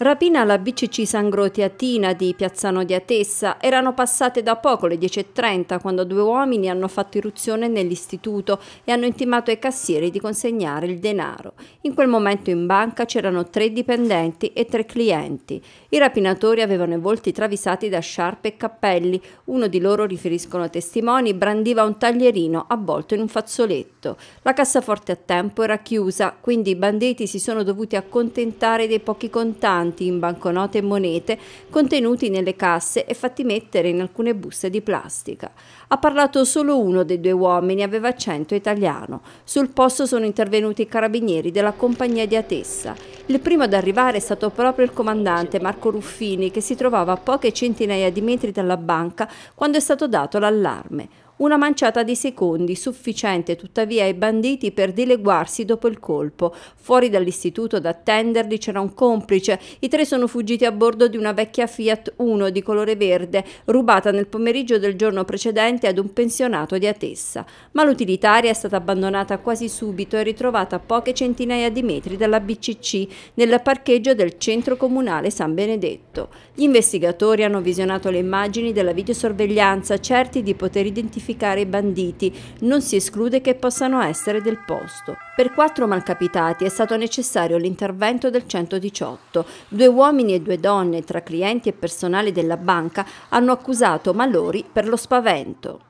Rapina alla BCC Sangrotiatina di Piazzano di Atessa. Erano passate da poco le 10.30 quando due uomini hanno fatto irruzione nell'istituto e hanno intimato ai cassieri di consegnare il denaro. In quel momento in banca c'erano tre dipendenti e tre clienti. I rapinatori avevano i volti travisati da sciarpe e cappelli. Uno di loro, riferiscono testimoni, brandiva un taglierino avvolto in un fazzoletto. La cassaforte a tempo era chiusa, quindi i banditi si sono dovuti accontentare dei pochi contanti contanti in banconote e monete contenuti nelle casse e fatti mettere in alcune buste di plastica. Ha parlato solo uno dei due uomini, aveva accento italiano. Sul posto sono intervenuti i carabinieri della compagnia di Atessa. Il primo ad arrivare è stato proprio il comandante Marco Ruffini che si trovava a poche centinaia di metri dalla banca quando è stato dato l'allarme. Una manciata di secondi, sufficiente tuttavia ai banditi per dileguarsi dopo il colpo. Fuori dall'istituto ad attenderli c'era un complice. I tre sono fuggiti a bordo di una vecchia Fiat 1 di colore verde, rubata nel pomeriggio del giorno precedente ad un pensionato di Atessa. Ma l'utilitaria è stata abbandonata quasi subito e ritrovata a poche centinaia di metri dalla BCC, nel parcheggio del centro comunale San Benedetto. Gli investigatori hanno visionato le immagini della videosorveglianza, certi di poter identificare identificare i banditi, non si esclude che possano essere del posto. Per quattro malcapitati è stato necessario l'intervento del 118. Due uomini e due donne, tra clienti e personale della banca, hanno accusato Malori per lo spavento.